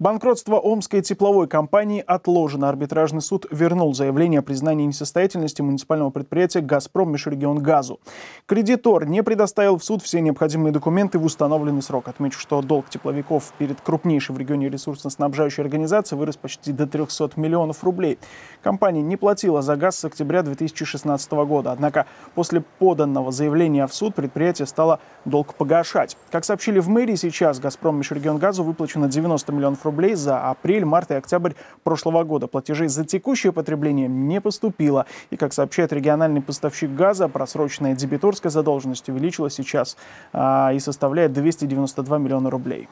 Банкротство Омской тепловой компании отложено. Арбитражный суд вернул заявление о признании несостоятельности муниципального предприятия «Газпром Межрегион Газу». Кредитор не предоставил в суд все необходимые документы в установленный срок. Отмечу, что долг тепловиков перед крупнейшей в регионе ресурсно-снабжающей организацией вырос почти до 300 миллионов рублей. Компания не платила за газ с октября 2016 года, однако после поданного заявления в суд предприятие стало долг погашать. Как сообщили в мэрии, сейчас «Газпром» Межрегионгазу выплачено 90 миллионов рублей за апрель, март и октябрь прошлого года. Платежей за текущее потребление не поступило. И, как сообщает региональный поставщик газа, просроченная дебиторская задолженность увеличилась сейчас а, и составляет 292 миллиона рублей.